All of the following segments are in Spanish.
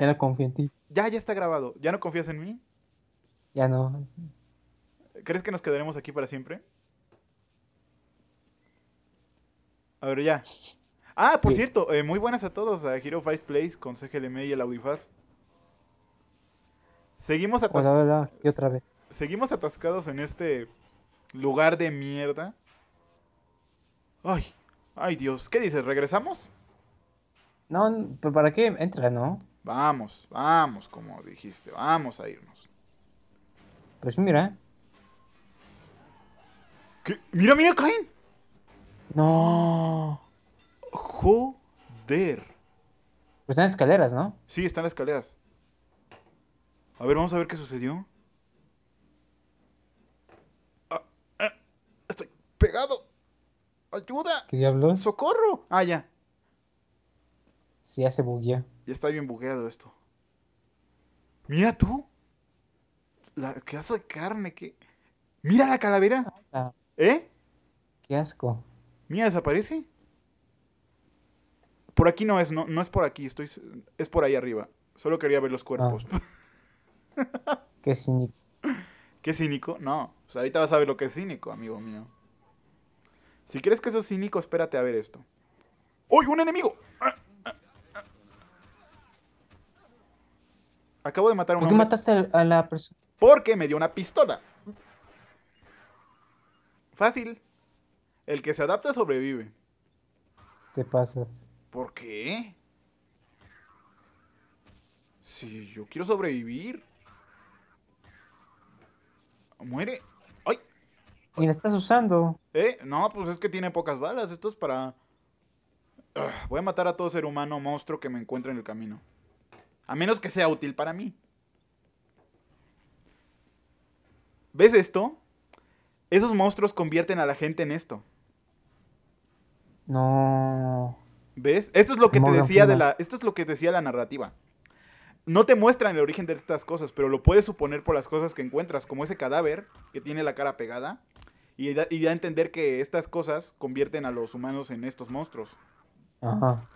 ya. no confío en ti. Ya, ya está grabado. ¿Ya no confías en mí? Ya no. ¿Crees que nos quedaremos aquí para siempre? A ver, ya. Ah, por cierto, eh, muy buenas a todos a Hero Five Place con CGLM y el Audifaz. Seguimos atascados. otra vez. Seguimos atascados en este lugar de mierda. Ay, ay Dios. ¿Qué dices? ¿Regresamos? No, pero ¿para qué? Entra, ¿no? Vamos, vamos, como dijiste, vamos a irnos. Pues mira. ¿Qué? Mira, mira, caen. No. Joder. Pues están escaleras, ¿no? Sí, están las escaleras. A ver, vamos a ver qué sucedió. Ah, eh, estoy pegado. ¡Ayuda! ¿Qué diablos? ¡Socorro! Ah, ya. Sí, hace buguea. Ya está bien bugueado esto. Mira tú. La pedazo de carne que. Mira la calavera. Ah, ¿Eh? Qué asco. Mira, desaparece. Por aquí no es, no, es por aquí, estoy, es por ahí arriba. Solo quería ver los ah. cuerpos. Qué cínico. ¿Qué cínico? No. Pues ahorita vas a ver lo que es cínico, amigo mío. Si crees que eso es cínico, espérate a ver esto. ¡Uy, un enemigo! Acabo de matar a un ¿Por qué mataste a la persona? Porque me dio una pistola. Fácil. El que se adapta sobrevive. Te pasas. ¿Por qué? Si yo quiero sobrevivir. Muere. ¡Ay! Y la estás usando. ¿Eh? No, pues es que tiene pocas balas. Esto es para. Ah, voy a matar a todo ser humano monstruo que me encuentre en el camino. A menos que sea útil para mí. ¿Ves esto? Esos monstruos convierten a la gente en esto. No. ¿Ves? Esto es lo que te decía de la. Esto es lo que decía la narrativa. No te muestran el origen de estas cosas, pero lo puedes suponer por las cosas que encuentras, como ese cadáver que tiene la cara pegada. Y y a entender que estas cosas convierten a los humanos en estos monstruos. Ajá.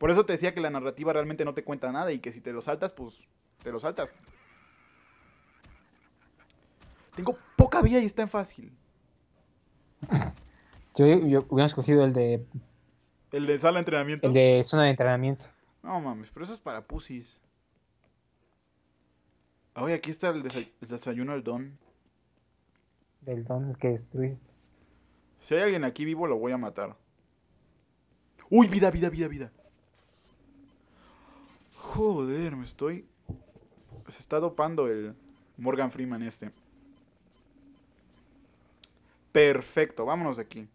Por eso te decía que la narrativa realmente no te cuenta nada y que si te lo saltas, pues te lo saltas. Tengo poca vida y está en fácil. Yo, hubiera escogido el de. ¿El de sala de entrenamiento? El de zona de entrenamiento. No mames, pero eso es para pusis. Oye, aquí está el, el desayuno del don. Del don que destruiste. Si hay alguien aquí vivo, lo voy a matar. ¡Uy, vida, vida, vida, vida! Joder, me estoy... Se está dopando el Morgan Freeman este. Perfecto, vámonos de aquí.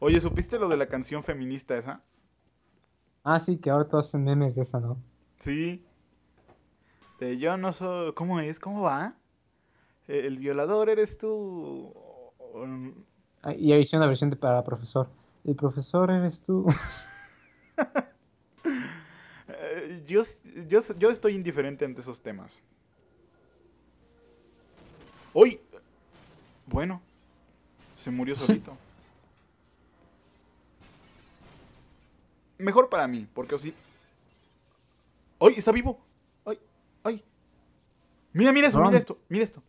Oye, ¿supiste lo de la canción feminista esa? Ah, sí, que ahora todos hacen memes de esa, ¿no? Sí. yo no soy... ¿Cómo es? ¿Cómo va? E-, el violador eres tú. Ah, y ahí hice una versión de para profesor. El profesor eres tú. yo, yo, yo, estoy indiferente ante esos temas. ¡Uy! Bueno, se murió solito. Mejor para mí, porque así... hoy está vivo! ¡Ay! ¡Ay! Mira, mira eso, mira esto, mira esto.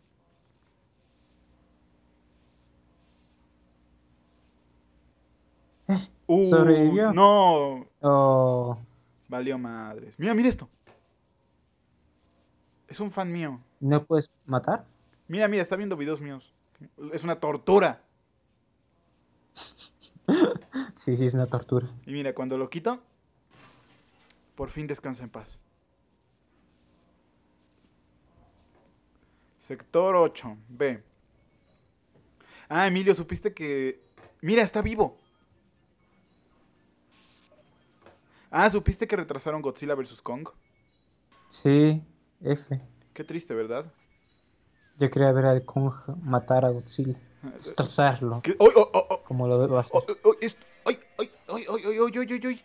¿Sobrevivió? Uh, no. Oh. Valió madres. Mira, mira esto. Es un fan mío. ¿No puedes matar? Mira, mira, está viendo videos míos. Es una tortura. sí, sí, es una tortura. Y mira, cuando lo quito, por fin descansa en paz. Sector 8, B. Ah, Emilio, supiste que... Mira, está vivo. Ah, ¿supiste que retrasaron Godzilla vs. Kong? Sí, F. Qué triste, ¿verdad? Yo quería ver al Kong matar a Godzilla. retrasarlo. Como lo veo así.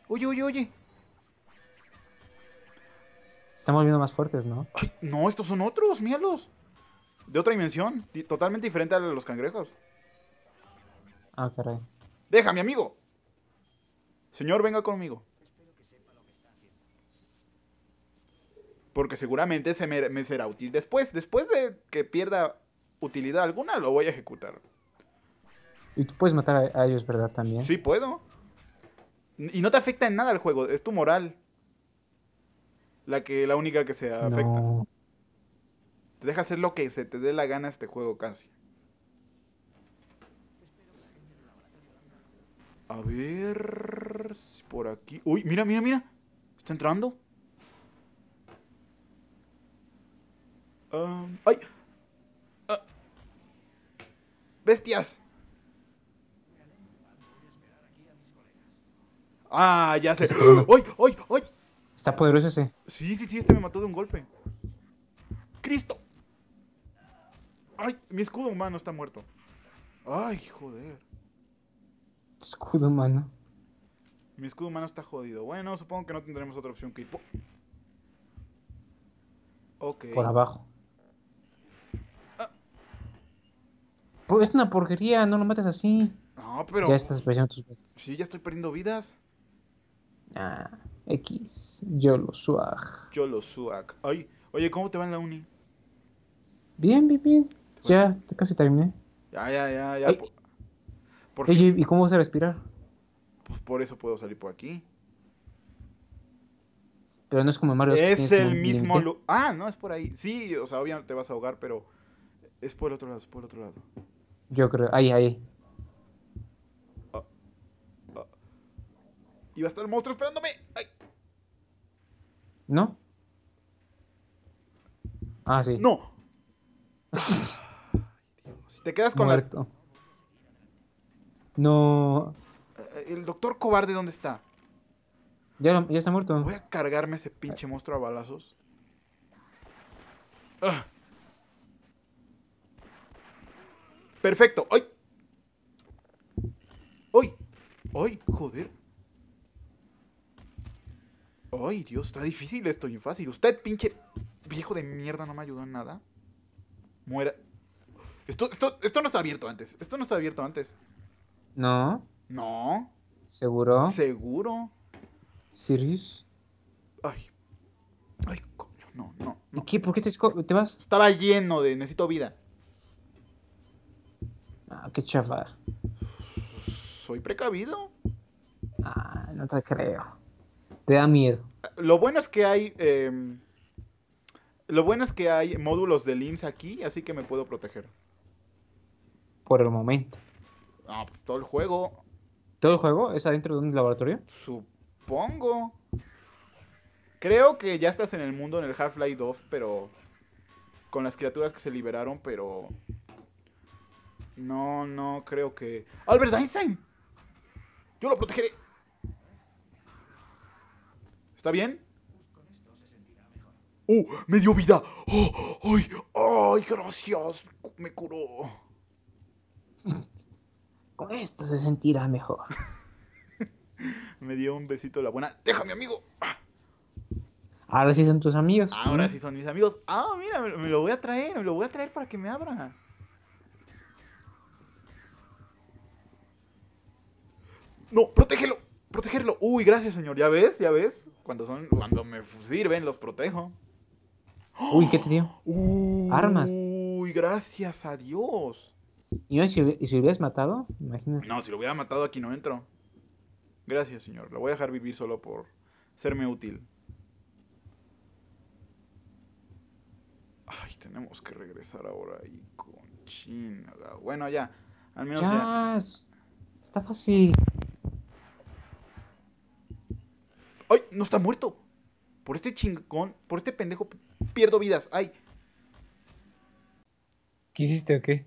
Oye, oye. Estamos viendo más fuertes, ¿no? no, estos son otros, míralos. De otra dimensión, totalmente diferente a los cangrejos. Ah, caray. Déjame, mi amigo! Señor, venga conmigo. Porque seguramente se me, será útil después. Después de que pierda utilidad alguna, lo voy a ejecutar. Y tú puedes matar a, ellos, ¿verdad? También. Sí, puedo. Y no te afecta en nada el juego, es tu moral. La que, la única que se afecta. Te deja hacer lo que se te dé la gana este juego casi. A ver. Por aquí. Uy, mira, mira, mira. Está entrando. Um, ¡Ay! Ah. ¡Bestias! Ah, ya sé. ¡Ay, ay, ay! Está poderoso ese. Sí, sí, sí, este me mató de un golpe. ¡Cristo! ¡Ay! Mi escudo humano está muerto. ¡Ay, joder! Escudo humano. Mi escudo humano está jodido. Bueno, supongo que no tendremos otra opción que ir por abajo. Pues, es una porquería, no lo mates así. No, pero. Ya estás perdiendo tus vidas. Sí, ya estoy perdiendo vidas. Ah, X. Yo lo suag. Yo lo suag. oye, ¿cómo te va en la uni? Bien, bien, bien. Ya, casi terminé. Ya, ya, ya, ya. Oye, ¿y cómo vas a respirar? Pues por eso puedo salir por aquí. Pero no es como Mario. Es el mismo Ah, no, es por ahí. Sí, o sea, obviamente te vas a ahogar, pero es por el otro lado, es por el otro lado. Yo creo, ahí, ahí. Iba a estar el monstruo esperándome. Ay. ¿No? Ah, sí. No. Si te quedas con Muerto. la. No. Eh, el doctor cobarde, ¿dónde está? Ya, ya está muerto. Voy a cargarme ese pinche monstruo a balazos. ¡Ah! Perfecto. ¡Ay! ¡Ay! ¡Ay! ¡Joder! ¡Ay, Dios! Está difícil esto, fácil. Usted, pinche viejo de mierda, no me ayudó en nada. Muera. Esto, esto, esto no está abierto antes. Esto no está abierto antes. No. No. ¿Seguro? Seguro. seguro ¿Sirius? Ay. Ay, coño, no, no. qué? ¿Por qué te vas? Estaba lleno de necesito vida. Ah, qué chafa. Soy precavido. Ah, no te creo. Te da miedo. Lo bueno es que hay. Em, lo bueno es que hay módulos de IMSS aquí, así que me puedo proteger. Por el momento. Ah, pues, todo el juego. ¿Todo el juego? ¿Es adentro de un laboratorio? Supongo. Creo que ya estás en el mundo en el Half-Life 2, pero. Con las criaturas que se liberaron, pero. No, no creo que. ¡Albert Einstein! ¡Yo lo protegeré! ¿Está bien? ¡Uh, ¡Me dio vida! Oh, ¡Ay! ¡Ay! ¡Gracias! ¡Me curó! Con esto se sentirá mejor. me dio un besito la buena. ¡Déjame, amigo! Ahora sí son tus amigos. Ahora sí son mis amigos. Ah, mira, me, lo voy a traer, me lo voy a traer para que me abra. no, protégelo, protegerlo. Uy, gracias, señor. Ya ves, ya ves. Cuando son, cuando me sirven, los protejo. Uy, ¿qué te dio? Armas. Uy, gracias a Dios. ¿Y si, lo hubieras matado? No, si lo hubiera matado aquí no entro. Gracias, señor. Lo voy a dejar vivir solo por serme útil. Ay, tenemos que regresar ahora y con China. Bueno, ya. Al menos ya. ya... Está fácil. ¡Ay! No está muerto. Por este chingón, por este pendejo, pierdo vidas. ¡Ay! ¿Qué hiciste o qué?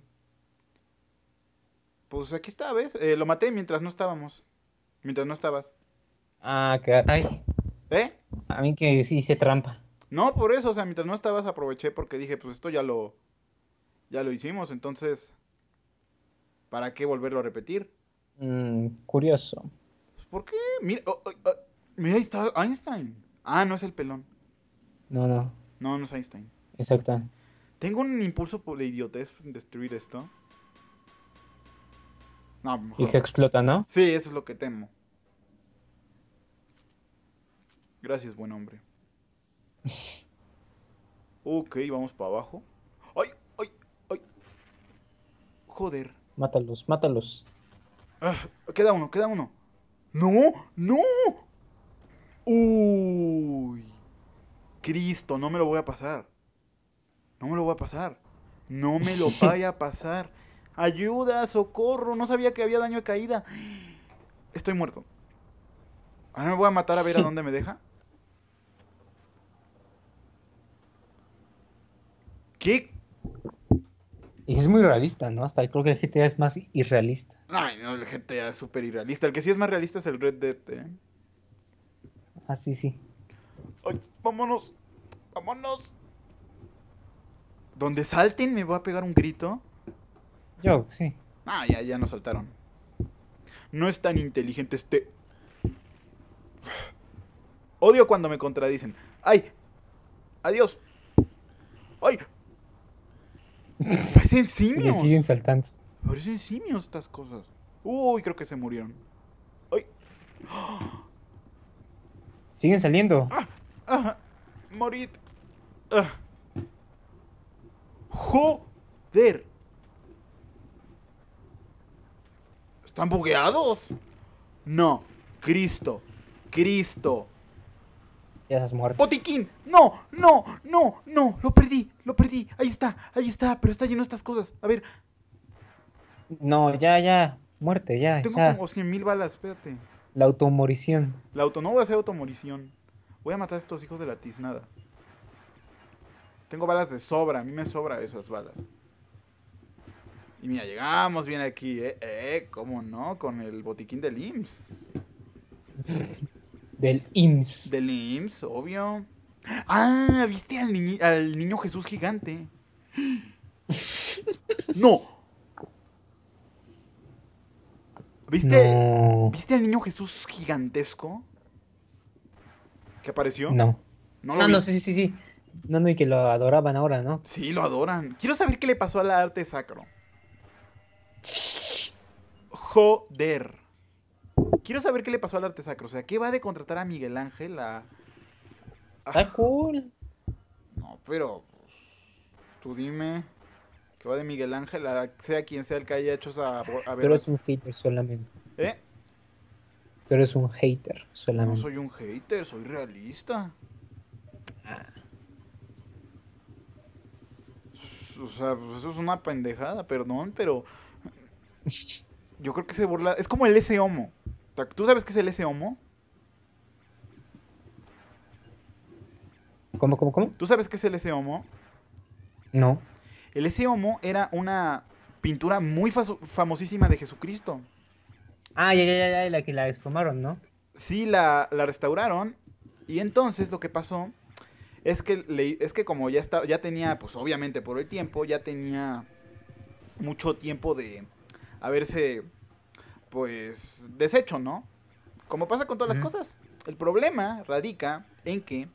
Pues aquí está, ¿ves? Eh, lo maté mientras no estábamos. Mientras no estabas. Ah, ¡Ay! ¿Eh? A mí que sí hice trampa. No, por eso, o sea, mientras no estabas aproveché porque dije, pues esto ya lo. Ya lo hicimos, entonces. ¿Para qué volverlo a repetir? Mm, curioso. Pues, ¿Por qué? Mira, Mira, ahí está Einstein. Ah, no es el pelón. No, no. No, no es Einstein. Exacto. Tengo un impulso por la idiotez destruir esto. No, Y que explota, ¿no? Sí, eso es lo que temo. Gracias, buen hombre. Ok, vamos para abajo. ¡Ay! ¡Ay! ¡Ay! Joder. Mátalos, mátalos. Ah, queda uno, queda uno. ¡No! ¡No! Uy, Cristo, no me lo voy a pasar. No me lo voy a pasar. No me lo vaya a pasar. Ayuda, socorro. No sabía que había daño de caída. Estoy muerto. Ahora me voy a matar a ver a dónde me deja. ¿Qué? es muy realista, ¿no? Hasta ahí creo que el GTA es más irrealista. Ay, no, el GTA es súper irrealista. El que sí es más realista es el Red Dead. ¿eh? Así sí. Ay, vámonos. Vámonos. Donde salten me voy a pegar un grito. Yo, sí. Ah, ya, ya nos saltaron. No es tan inteligente este. Odio cuando me contradicen. ¡Ay! ¡Adiós! ¡Ay! Parecen simios. siguen saltando. Parecen simios estas cosas. Uy, creo que se murieron. ¡Ay! ¡Oh! Siguen saliendo. Ah, ah, ah, Joder. ¿Están bugueados? No. Cristo. Cristo. Ya seas muerto. ¡Botiquín! ¡No! ¡No! ¡No! ¡No! ¡Lo perdí! ¡Lo perdí! Ahí está, ahí está, pero está lleno de estas cosas. A ver. No, ya, ya. Muerte, ya. Tengo como 100.000 mil balas, espérate. La automorición. La auto, no voy a hacer automorición. Voy a matar a estos hijos de la tiznada. Tengo balas de sobra, a mí me sobra esas balas. Y mira, llegamos bien aquí, ¿eh? eh ¿Cómo no? Con el botiquín del IMSS. Del IMSS. Del IMSS, obvio. Ah, ¿viste al, al niño Jesús gigante? no, ¿Viste, ¿Viste al niño Jesús gigantesco? ¿Que apareció? No. No, ah, no, sí, sí, sí. No, no, y que lo adoraban ahora, ¿no? Sí, lo adoran. Quiero saber qué le pasó al arte sacro. Joder. Quiero saber qué le pasó al arte sacro. O sea, ¿qué va de contratar a Miguel Ángel a. Está cool. No, pero. Pues, tú dime que va de Miguel Ángel a sea quien sea el que haya hecho esa Pero es un hater solamente. ¿Eh? Pero es un hater solamente. No soy un hater, soy realista. Ah. O sea, pues eso es una pendejada, perdón, pero yo creo que se burla. Es como el S homo. ¿Tú sabes qué es el S homo? ¿Cómo, cómo, cómo? ¿Tú sabes qué es el S homo? No. El Homo era una pintura muy famosísima de Jesucristo. Ah, ya, ya, ya, la que la esfumaron, ¿no? Sí, la, restauraron. Y entonces lo que pasó es que, le, es que como ya, está, ya tenía, pues obviamente por el tiempo, ya tenía mucho tiempo de haberse, pues, deshecho, ¿no? Como pasa con todas las cosas. El problema radica en que...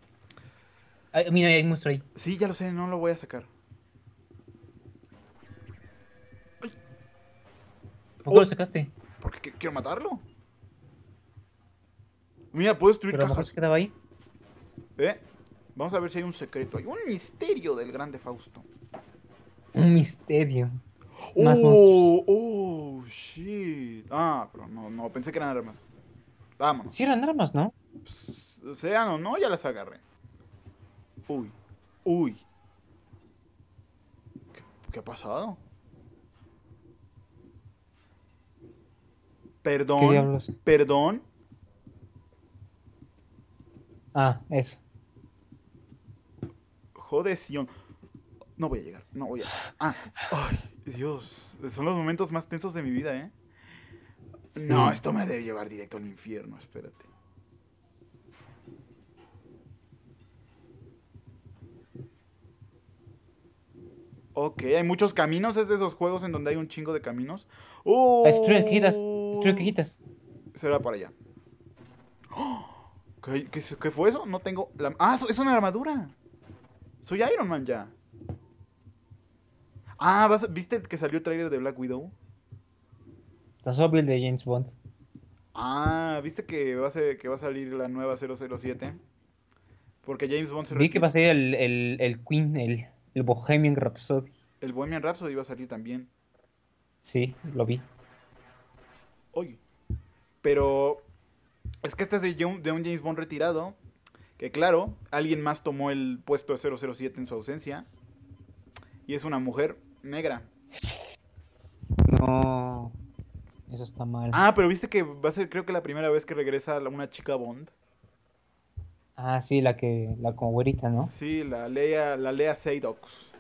mira, hay un ahí. Sí, ya lo sé, no lo voy a sacar. ¿Por qué lo oh. sacaste? Porque quiero matarlo. Mira, puedo destruir Pero cajas. se quedaba ahí. ¿Eh? Vamos a ver si hay un secreto. Hay un misterio del grande Fausto. Un misterio. Oh, Más oh, shit. Ah, pero no, no, pensé que eran armas. Vámonos. Sí, eran armas, ¿no? O pues, sean o no, ya las agarré. Uy, uy. qué ha pasado? Perdón. Perdón. Ah, eso. Jodeción. No voy a llegar, no voy a. Ah, ay, Dios. Son los momentos más tensos de mi vida, ¿eh? No, esto me debe llevar directo al infierno, espérate. Ok, hay muchos caminos, es de esos juegos en donde hay un chingo de caminos. ¡Oh! un... Será para allá. ¡Oh! ¿Qué, fue eso? No tengo... La... Ah, es una armadura. Soy Iron Man ya. Ah, ¿viste que salió el trailer de Black Widow? La el de James Bond. Ah, ¿viste que va, a salir la nueva 007? Porque James Bond se Vi que va a salir el, Queen, el, el Bohemian Rhapsody. El Bohemian Rhapsody iba a salir también. Sí, lo vi. Oye. Pero es que este es de un, James Bond retirado. Que claro, alguien más tomó el puesto de 007 en su ausencia. Y es una mujer negra. No. Eso está mal. Ah, pero viste que va a ser, creo que la primera vez que regresa una chica Bond. Ah, sí, la que, la como güerita, ¿no? Sí, la Lea, la Lea Seydoux.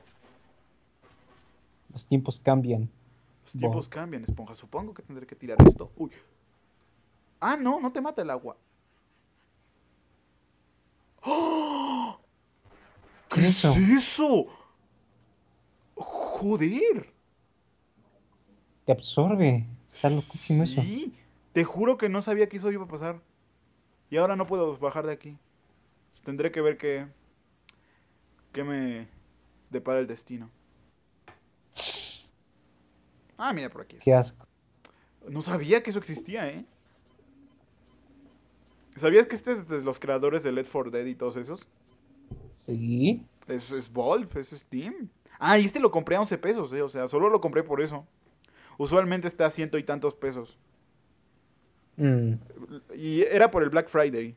Los tiempos cambian. Los tiempos cambian, esponja. Supongo que tendré que tirar esto. Uy. Ah, no, no te mata el agua. ¡Oh! ¿Qué, es eso? Joder. Te absorbe. Está loco eso. te juro que no sabía que eso iba a pasar. Y ahora no puedo bajar de aquí. Tendré que ver qué. qué me depara el destino. Ah, mira, por aquí. Qué asco. No sabía que eso existía, ¿eh? ¿Sabías que este es de los creadores de Let's For Dead y todos esos? Sí. Eso es Valve, eso es Steam. Ah, y este lo compré a 11 pesos, ¿eh? O sea, solo lo compré por eso. Usualmente está a ciento y tantos pesos. Mm. Y era por el Black Friday.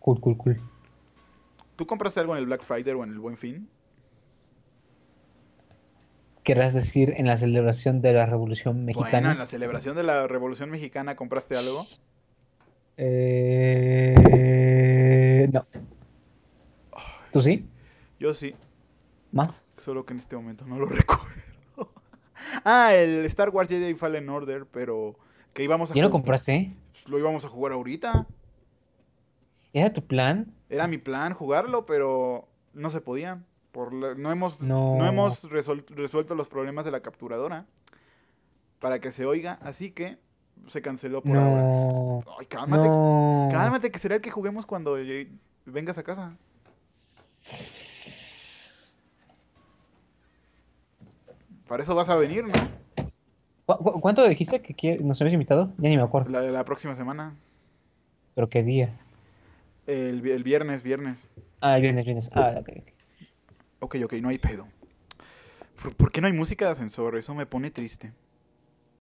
Cool, cool, cool. ¿Tú compraste algo en el Black Friday o en el Buen Fin? querrás decir en la celebración de la Revolución Mexicana. Bueno, en la celebración de la Revolución Mexicana compraste algo. Eh, no. ¿Tú sí? Yo sí. ¿Más? Solo que en este momento no lo recuerdo. ah, el Star Wars Jedi Fallen Order, pero que íbamos a. ¿Ya lo compraste? Pues, lo íbamos a jugar ahorita. ¿Era tu plan? Era mi plan jugarlo, pero no se podía no hemos, no. hemos resuelto los problemas de la capturadora para que se oiga, así que se canceló por ahora. Ay, cálmate. Cálmate, que será el que juguemos cuando vengas a casa. Para eso vas a venir, ¿no? cuánto dijiste que nos habías invitado? Ya ni me acuerdo. La de la próxima semana. ¿Pero qué día? El, el viernes, viernes. Ah, el viernes, viernes. Ah, ok, ok ok, ok, no hay pedo. ¿Por, ¿Por, qué no hay música de ascensor? Eso me pone triste.